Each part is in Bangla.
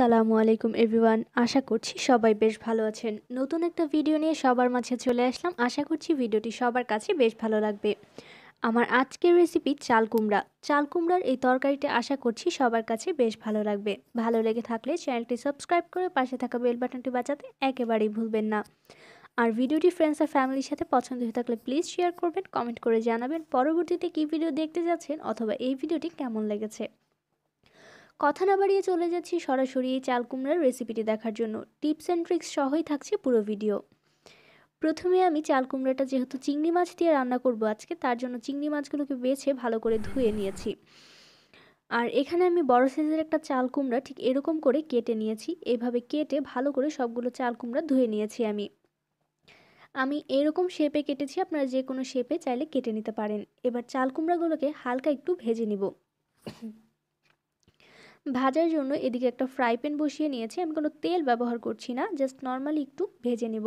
আসসালামু আলাইকুম এভরিওয়ান আশা করছি সবাই বেশ ভালো আছেন নতুন একটা ভিডিও নিয়ে সবার মাঝে চলে আসলাম আশা করছি ভিডিওটি সবার কাছে বেশ ভালো লাগবে আমার আজকের রেসিপি চাল কুমড়া চাল কুমড়ার এই তরকারিটা আশা করছি সবার কাছে বেশ ভালো লাগবে ভালো লেগে থাকলে চ্যানেলটি সাবস্ক্রাইব করে পাশে থাকা বেল বাটনটি বাজাতে একেবারেই ভুলবেন না আর ভিডিওটি ফ্রেন্ডস আর ফ্যামিলির সাথে পছন্দ হয়ে থাকলে প্লিজ শেয়ার করবেন কমেন্ট করে জানাবেন পরবর্তীতে কী ভিডিও দেখতে যাচ্ছেন অথবা এই ভিডিওটি কেমন লেগেছে কথা না বাড়িয়ে চলে যাচ্ছি সরাসরি এই চাল কুমড়ার রেসিপিটি দেখার জন্য টিপস অ্যান্ড ট্রিক্স সহই থাকছে পুরো ভিডিও প্রথমে আমি চাল কুমড়াটা যেহেতু চিংড়ি মাছ দিয়ে রান্না করব আজকে তার জন্য চিংড়ি মাছগুলোকে বেছে ভালো করে ধুয়ে নিয়েছি আর এখানে আমি বড় সাইজের একটা চাল কুমড়া ঠিক এরকম করে কেটে নিয়েছি এভাবে কেটে ভালো করে সবগুলো চাল কুমড়া ধুয়ে নিয়েছি আমি আমি এরকম শেপে কেটেছি আপনারা যে কোনো শেপে চাইলে কেটে নিতে পারেন এবার চাল কুমড়াগুলোকে হালকা একটু ভেজে নিব ভাজার জন্য এদিকে একটা ফ্রাই প্যান বসিয়ে নিয়েছি আমি কোনো তেল ব্যবহার করছি না জাস্ট নর্মালি একটু ভেজে নেব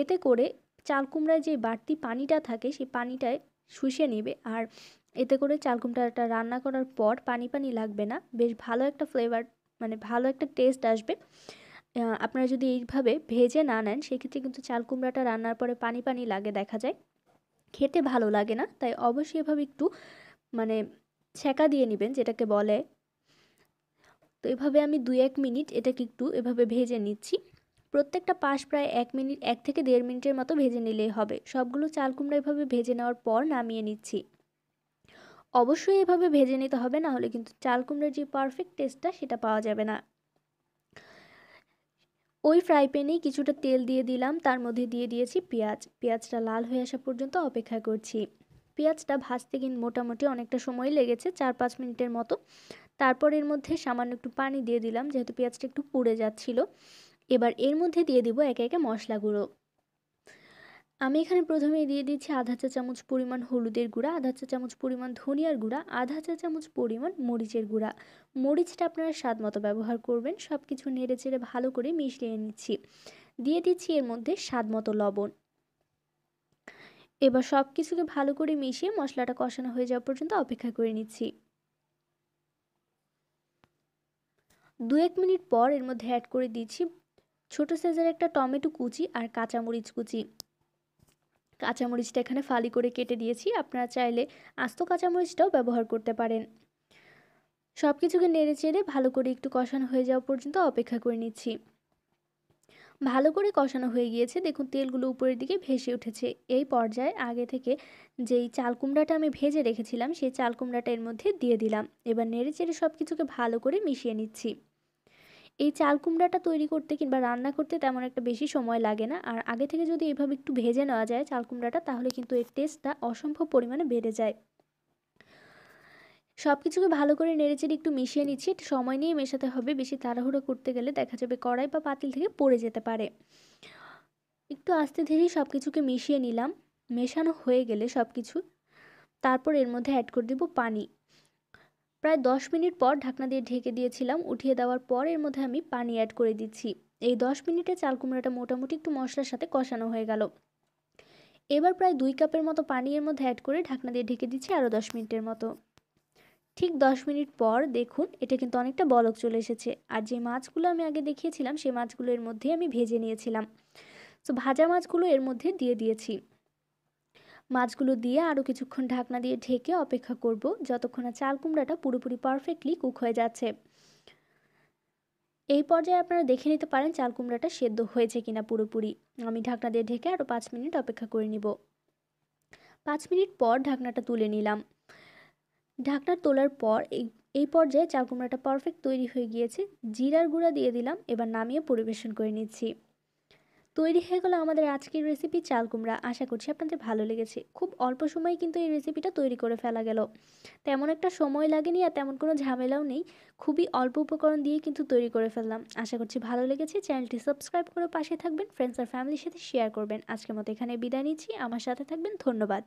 এতে করে চাল কুমড়ায় যে বাড়তি পানিটা থাকে সেই পানিটায় শুষে নেবে আর এতে করে চাল কুমড়াটা রান্না করার পর পানি পানি লাগবে না বেশ ভালো একটা ফ্লেভার মানে ভালো একটা টেস্ট আসবে আপনারা যদি এইভাবে ভেজে না নেন সেক্ষেত্রে কিন্তু চাল কুমড়াটা রান্নার পরে পানি পানি লাগে দেখা যায় খেতে ভালো লাগে না তাই অবশ্যই এভাবে একটু মানে ছেঁকা দিয়ে নেবেন যেটাকে বলে তো এভাবে আমি দুই এক মিনিট এটাকে একটু এভাবে ভেজে নিচ্ছি প্রত্যেকটা পাশ প্রায় এক মিনিট এক থেকে দেড় মিনিটের মতো ভেজে নিলেই হবে সবগুলো চাল কুমড়া এভাবে ভেজে নেওয়ার পর নামিয়ে নিচ্ছি অবশ্যই এভাবে ভেজে নিতে হবে না হলে কিন্তু চাল কুমড়ার যে পারফেক্ট টেস্টটা সেটা পাওয়া যাবে না ওই ফ্রাই প্যানেই কিছুটা তেল দিয়ে দিলাম তার মধ্যে দিয়ে দিয়েছি পেঁয়াজ পেঁয়াজটা লাল হয়ে আসা পর্যন্ত অপেক্ষা করছি পেঁয়াজটা ভাজতে কিন্তু মোটামুটি অনেকটা সময় লেগেছে চার পাঁচ মিনিটের মতো তারপর এর মধ্যে সামান্য একটু পানি দিয়ে দিলাম যেহেতু পেঁয়াজটা একটু পুড়ে যাচ্ছিল এবার এর মধ্যে দিয়ে দিব একে একে মশলা গুঁড়ো আমি এখানে প্রথমে দিয়ে দিচ্ছি আধা চা চামচ পরিমাণ হলুদের গুঁড়া আধা চা চামচ পরিমাণ ধনিয়ার গুঁড়া আধা চা চামচ পরিমাণ মরিচের গুঁড়া মরিচটা আপনারা স্বাদ মতো ব্যবহার করবেন সব কিছু নেড়ে চেড়ে ভালো করে মিশিয়ে নিচ্ছি দিয়ে দিচ্ছি এর মধ্যে স্বাদ মতো লবণ এবার সব কিছুকে ভালো করে মিশিয়ে মশলাটা কষানো হয়ে যাওয়া পর্যন্ত অপেক্ষা করে নিচ্ছি দু এক মিনিট পর এর মধ্যে অ্যাড করে দিয়েছি ছোট সাইজের একটা টমেটো কুচি আর কাঁচামরিচ কুচি কাঁচামরিচটা এখানে ফালি করে কেটে দিয়েছি আপনারা চাইলে আস্ত কাঁচামরিচটাও ব্যবহার করতে পারেন সব কিছুকে নেড়ে চেড়ে ভালো করে একটু কষানো হয়ে যাওয়া পর্যন্ত অপেক্ষা করে নিচ্ছি ভালো করে কষানো হয়ে গিয়েছে দেখুন তেলগুলো উপরের দিকে ভেসে উঠেছে এই পর্যায়ে আগে থেকে যেই চাল কুমড়াটা আমি ভেজে রেখেছিলাম সেই চাল কুমড়াটা এর মধ্যে দিয়ে দিলাম এবার নেড়ে চেড়ে সব কিছুকে ভালো করে মিশিয়ে নিচ্ছি এই চাল কুমড়াটা তৈরি করতে কিংবা রান্না করতে তেমন একটা বেশি সময় লাগে না আর আগে থেকে যদি এভাবে একটু ভেজে নেওয়া যায় চাল কুমড়াটা তাহলে কিন্তু এর টেস্টটা অসম্ভব পরিমাণে বেড়ে যায় সব কিছুকে ভালো করে নেড়েচেড়ে একটু মিশিয়ে নিচ্ছি একটু সময় নিয়ে মেশাতে হবে বেশি তাড়াহুড়ো করতে গেলে দেখা যাবে কড়াই বা পাতিল থেকে পড়ে যেতে পারে একটু আস্তে ধীরে সব কিছুকে মিশিয়ে নিলাম মেশানো হয়ে গেলে সব কিছু তারপর এর মধ্যে অ্যাড করে দেব পানি প্রায় দশ মিনিট পর ঢাকনা দিয়ে ঢেকে দিয়েছিলাম উঠিয়ে দেওয়ার পর এর মধ্যে আমি পানি অ্যাড করে দিচ্ছি এই দশ মিনিটে চাল কুমড়াটা মোটামুটি একটু মশলার সাথে কষানো হয়ে গেল এবার প্রায় দুই কাপের মতো পানি এর মধ্যে অ্যাড করে ঢাকনা দিয়ে ঢেকে দিচ্ছি আরও দশ মিনিটের মতো ঠিক 10 মিনিট পর দেখুন এটা কিন্তু অনেকটা বলক চলে এসেছে আর যে মাছগুলো আমি আগে দেখিয়েছিলাম সেই মাছগুলো এর মধ্যে আমি ভেজে নিয়েছিলাম তো ভাজা মাছগুলো এর মধ্যে দিয়ে দিয়েছি মাছগুলো দিয়ে আরও কিছুক্ষণ ঢাকনা দিয়ে ঢেকে অপেক্ষা করব যতক্ষণ না চাল কুমড়াটা পুরোপুরি পারফেক্টলি কুক হয়ে যাচ্ছে এই পর্যায়ে আপনারা দেখে নিতে পারেন চাল কুমড়াটা সেদ্ধ হয়েছে কিনা পুরোপুরি আমি ঢাকনা দিয়ে ঢেকে আরও পাঁচ মিনিট অপেক্ষা করে নিব পাঁচ মিনিট পর ঢাকনাটা তুলে নিলাম ঢাকনা তোলার পর এই পর্যায়ে চাল কুমড়াটা পারফেক্ট তৈরি হয়ে গিয়েছে জিরার গুঁড়া দিয়ে দিলাম এবার নামিয়ে পরিবেশন করে নিচ্ছি তৈরি হয়ে গেল আমাদের আজকের রেসিপি চাল কুমড়া আশা করছি আপনাদের ভালো লেগেছে খুব অল্প সময়ে কিন্তু এই রেসিপিটা তৈরি করে ফেলা গেল তেমন একটা সময় লাগেনি আর তেমন কোনো ঝামেলাও নেই খুবই অল্প উপকরণ দিয়ে কিন্তু তৈরি করে ফেললাম আশা করছি ভালো লেগেছে চ্যানেলটি সাবস্ক্রাইব করে পাশে থাকবেন ফ্রেন্ডস আর ফ্যামিলির সাথে শেয়ার করবেন আজকের মতো এখানে বিদায় নিচ্ছি আমার সাথে থাকবেন ধন্যবাদ